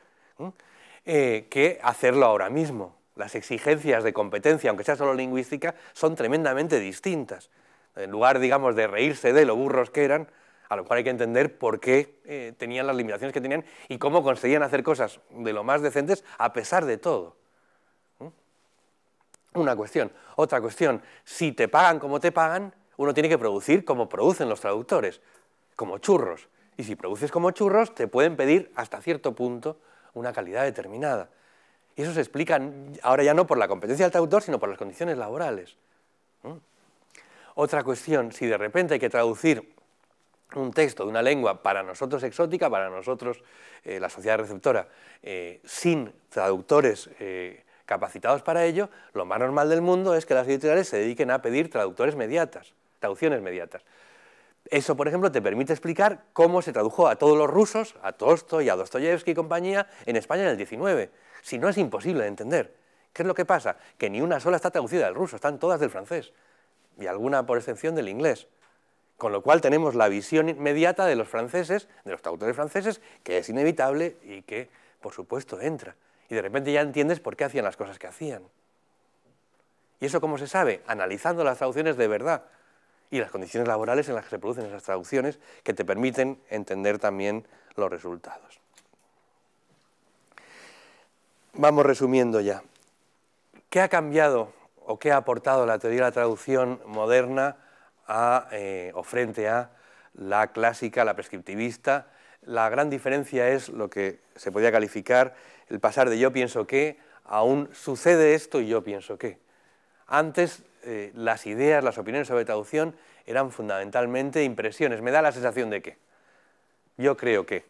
eh, que hacerlo ahora mismo las exigencias de competencia, aunque sea solo lingüística, son tremendamente distintas. En lugar, digamos, de reírse de lo burros que eran, a lo mejor hay que entender por qué eh, tenían las limitaciones que tenían y cómo conseguían hacer cosas de lo más decentes a pesar de todo. Una cuestión. Otra cuestión, si te pagan como te pagan, uno tiene que producir como producen los traductores, como churros. Y si produces como churros, te pueden pedir hasta cierto punto una calidad determinada. Y eso se explica ahora ya no por la competencia del traductor, sino por las condiciones laborales. Otra cuestión, si de repente hay que traducir un texto de una lengua para nosotros exótica, para nosotros eh, la sociedad receptora, eh, sin traductores eh, capacitados para ello, lo más normal del mundo es que las editoriales se dediquen a pedir traductores mediatas, traducciones mediatas. Eso, por ejemplo, te permite explicar cómo se tradujo a todos los rusos, a Tolstoy, a Dostoyevsky y compañía, en España en el 19. Si no, es imposible de entender. ¿Qué es lo que pasa? Que ni una sola está traducida del ruso, están todas del francés y alguna por excepción del inglés. Con lo cual tenemos la visión inmediata de los franceses, de los traductores franceses, que es inevitable y que, por supuesto, entra. Y de repente ya entiendes por qué hacían las cosas que hacían. ¿Y eso cómo se sabe? Analizando las traducciones de verdad y las condiciones laborales en las que se producen esas traducciones que te permiten entender también los resultados. Vamos resumiendo ya. ¿Qué ha cambiado o qué ha aportado la teoría de la traducción moderna eh, o frente a la clásica, la prescriptivista? La gran diferencia es lo que se podía calificar el pasar de yo pienso que a un sucede esto y yo pienso que. Antes eh, las ideas, las opiniones sobre traducción eran fundamentalmente impresiones. Me da la sensación de que, yo creo que,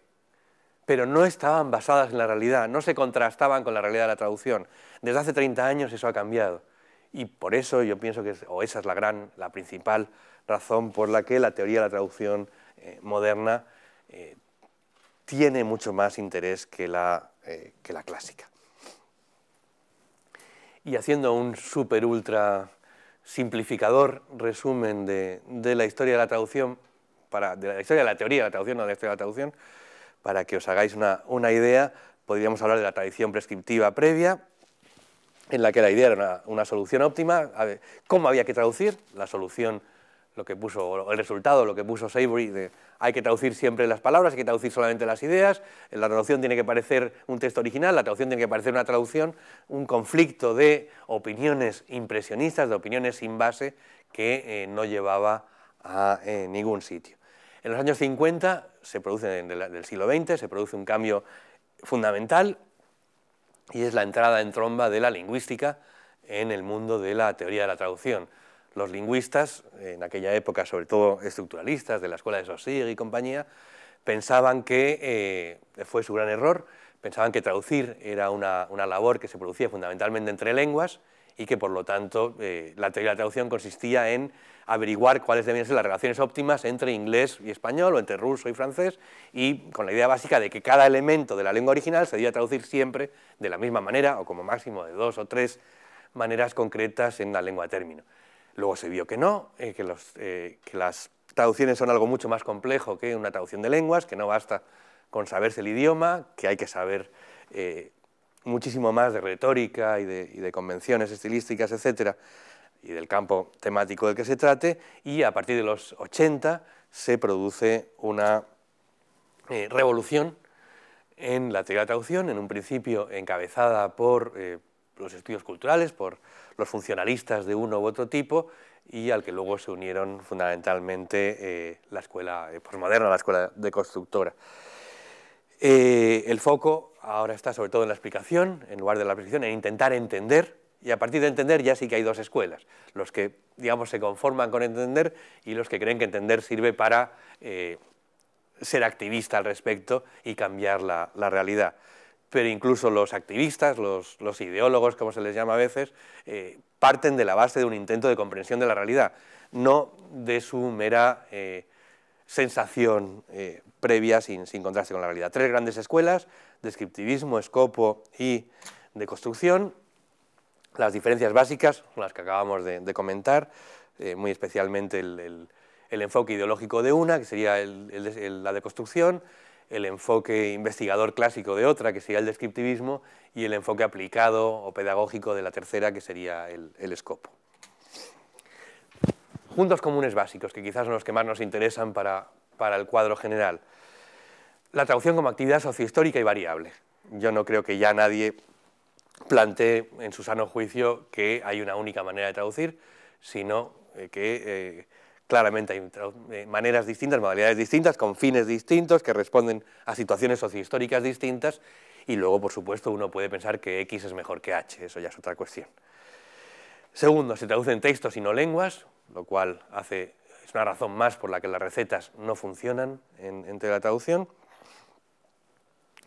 pero no estaban basadas en la realidad, no se contrastaban con la realidad de la traducción. Desde hace 30 años eso ha cambiado y por eso yo pienso que esa es la principal razón por la que la teoría de la traducción eh, moderna eh, tiene mucho más interés que la, que la clásica y haciendo un super ultra simplificador resumen de, la historia de la traducción, para, de la historia de la teoría de la traducción, no de la historia de la traducción, para que os hagáis una, idea, podríamos hablar de la tradición prescriptiva previa, en la que la idea era una, solución óptima, cómo había que traducir, la solución lo que puso, el resultado, lo que puso Savory, hay que traducir siempre las palabras, hay que traducir solamente las ideas, la traducción tiene que parecer un texto original, la traducción tiene que parecer una traducción, un conflicto de opiniones impresionistas, de opiniones sin base, que eh, no llevaba a eh, ningún sitio. En los años 50, se produce, en el, del siglo XX, se produce un cambio fundamental y es la entrada en tromba de la lingüística en el mundo de la teoría de la traducción los lingüistas, en aquella época sobre todo estructuralistas de la escuela de Saussure y compañía, pensaban que eh, fue su gran error, pensaban que traducir era una, labor que se producía fundamentalmente entre lenguas y que por lo tanto eh, la de la traducción consistía en averiguar cuáles debían ser las relaciones óptimas entre inglés y español o entre ruso y francés y con la idea básica de que cada elemento de la lengua original se debía traducir siempre de la misma manera o como máximo de dos o tres maneras concretas en la lengua término. Luego se vio que no, eh, eh, que, las traducciones son algo mucho más complejo que una traducción de lenguas, que no basta con saberse el idioma, que hay que saber eh, muchísimo más de retórica y de, convenciones estilísticas, etcétera, y del campo temático del que se trate, y a partir de los 80 se produce una revolución en la teoría de traducción, en un principio encabezada por los estudios culturales, por los funcionalistas de uno u otro tipo y al que luego se unieron fundamentalmente eh, la escuela eh, posmoderna, la escuela de constructora. Eh, el foco ahora está sobre todo en la explicación, en lugar de la precisión, en intentar entender, y a partir de entender ya sí que hay dos escuelas, los que, digamos, se conforman con entender y los que creen que entender sirve para ser activista al respecto y cambiar la realidad pero incluso los activistas, los, ideólogos, como se les llama a veces, eh, parten de la base de un intento de comprensión de la realidad, no de su mera eh, sensación eh, previa sin, contraste con la realidad. Tres grandes escuelas, descriptivismo, escopo y deconstrucción. Las diferencias básicas, las que acabamos de, comentar, muy especialmente el, enfoque ideológico de una, que sería el, la deconstrucción, el enfoque investigador clásico de otra, que sería el descriptivismo, y el enfoque aplicado o pedagógico de la tercera, que sería el, escopo. Juntos comunes básicos, que quizás son los que más nos interesan para, el cuadro general. La traducción como actividad sociohistórica y variable. Yo no creo que ya nadie plantee en su sano juicio que hay una única manera de traducir, sino eh, que eh, Claramente hay eh, maneras distintas, modalidades distintas, con fines distintos, que responden a situaciones sociohistóricas distintas, y luego, por supuesto, uno puede pensar que X es mejor que H, eso ya es otra cuestión. Segundo, se traducen textos y no lenguas, lo cual hace, es una razón más por la que las recetas no funcionan entre la traducción.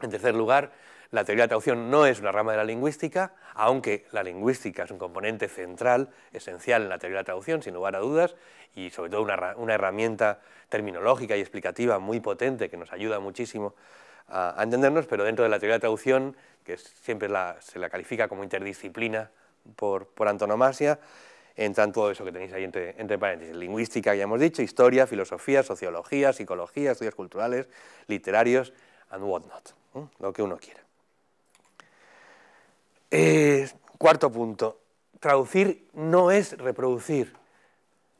En tercer lugar, la teoría de traducción no es una rama de la lingüística, aunque la lingüística es un componente central, esencial en la teoría de traducción, sin lugar a dudas, y sobre todo una, herramienta terminológica y explicativa muy potente que nos ayuda muchísimo a, entendernos, pero dentro de la teoría de traducción, que siempre se la califica como interdisciplina por, antonomasia, en todo eso que tenéis ahí entre, paréntesis, lingüística, ya hemos dicho, historia, filosofía, sociología, psicología, estudios culturales, literarios, and whatnot, lo que uno quiera. Eh, cuarto punto, traducir no es reproducir.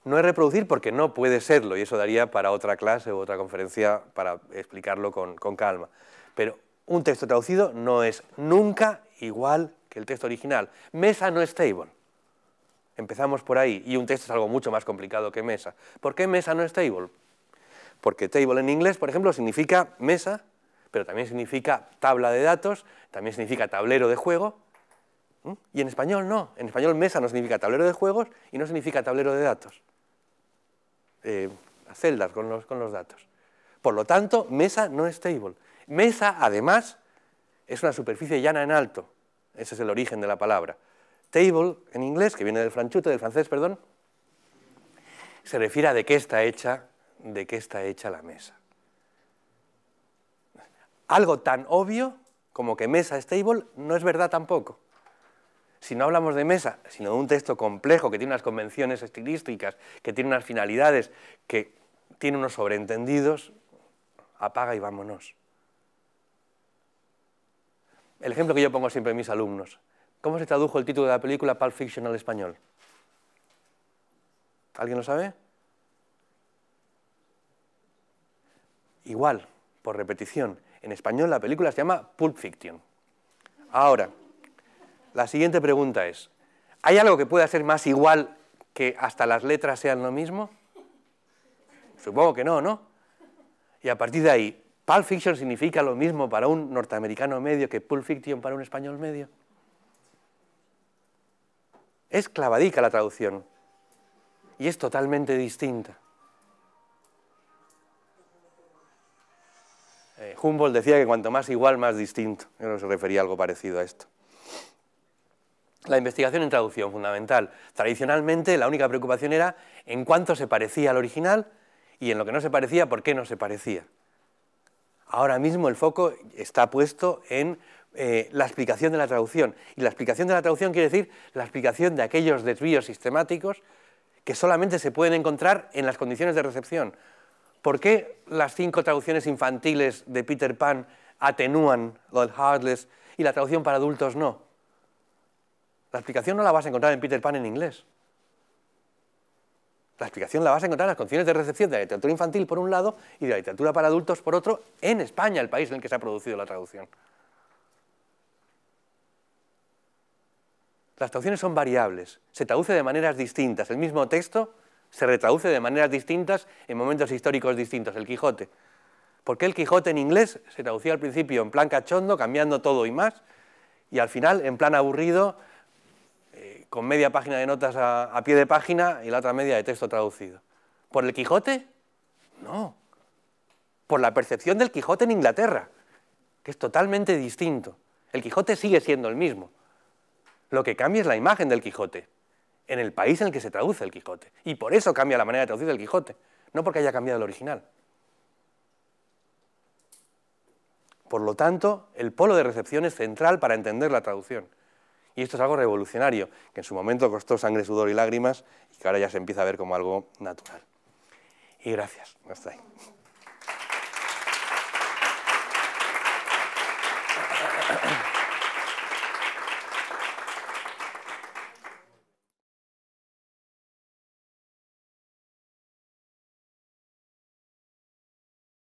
No es reproducir porque no puede serlo, y eso daría para otra clase u otra conferencia para explicarlo con, con calma. Pero un texto traducido no es nunca igual que el texto original. Mesa no es table. Empezamos por ahí, y un texto es algo mucho más complicado que mesa. ¿Por qué mesa no es table? Porque table en inglés, por ejemplo, significa mesa, pero también significa tabla de datos, también significa tablero de juego, y en español no. En español mesa no significa tablero de juegos y no significa tablero de datos. Eh, celdas con los, datos. Por lo tanto, mesa no es table. Mesa, además, es una superficie llana en alto. Ese es el origen de la palabra. Table, en inglés, que viene del franchute, del francés, perdón, se refiere a de está hecha, de qué está hecha la mesa. Algo tan obvio como que mesa es table no es verdad tampoco si no hablamos de mesa, sino de un texto complejo que tiene unas convenciones estilísticas, que tiene unas finalidades, que tiene unos sobreentendidos, apaga y vámonos. El ejemplo que yo pongo siempre a mis alumnos. ¿Cómo se tradujo el título de la película Pulp Fiction al español? ¿Alguien lo sabe? Igual, por repetición. En español la película se llama Pulp Fiction. Ahora, la siguiente pregunta es, ¿hay algo que pueda ser más igual que hasta las letras sean lo mismo? Supongo que no, ¿no? Y a partir de ahí, ¿Pulp Fiction significa lo mismo para un norteamericano medio que Pulp Fiction para un español medio? Es clavadica la traducción y es totalmente distinta. Eh, Humboldt decía que cuanto más igual, más distinto. Yo no se refería a algo parecido a esto. La investigación en traducción, fundamental. Tradicionalmente la única preocupación era en cuánto se parecía al original y en lo que no se parecía, por qué no se parecía. Ahora mismo el foco está puesto en eh, la explicación de la traducción. Y la explicación de la traducción quiere decir la explicación de aquellos desvíos sistemáticos que solamente se pueden encontrar en las condiciones de recepción. ¿Por qué las cinco traducciones infantiles de Peter Pan atenúan lo del Heartless y la traducción para adultos no? La explicación no la vas a encontrar en Peter Pan en inglés. La explicación la vas a encontrar en las condiciones de recepción de la literatura infantil por un lado y de la literatura para adultos por otro en España, el país en el que se ha producido la traducción. Las traducciones son variables, se traduce de maneras distintas. El mismo texto se retraduce de maneras distintas en momentos históricos distintos. El Quijote. ¿Por qué el Quijote en inglés se traducía al principio en plan cachondo, cambiando todo y más, y al final en plan aburrido, con media página de notas a, pie de página y la otra media de texto traducido. ¿Por el Quijote? No. Por la percepción del Quijote en Inglaterra, que es totalmente distinto. El Quijote sigue siendo el mismo. Lo que cambia es la imagen del Quijote, en el país en el que se traduce el Quijote. Y por eso cambia la manera de traducir el Quijote, no porque haya cambiado el original. Por lo tanto, el polo de recepción es central para entender la traducción. Y esto es algo revolucionario, que en su momento costó sangre, sudor y lágrimas, y que ahora ya se empieza a ver como algo natural. Y gracias. Hasta ahí.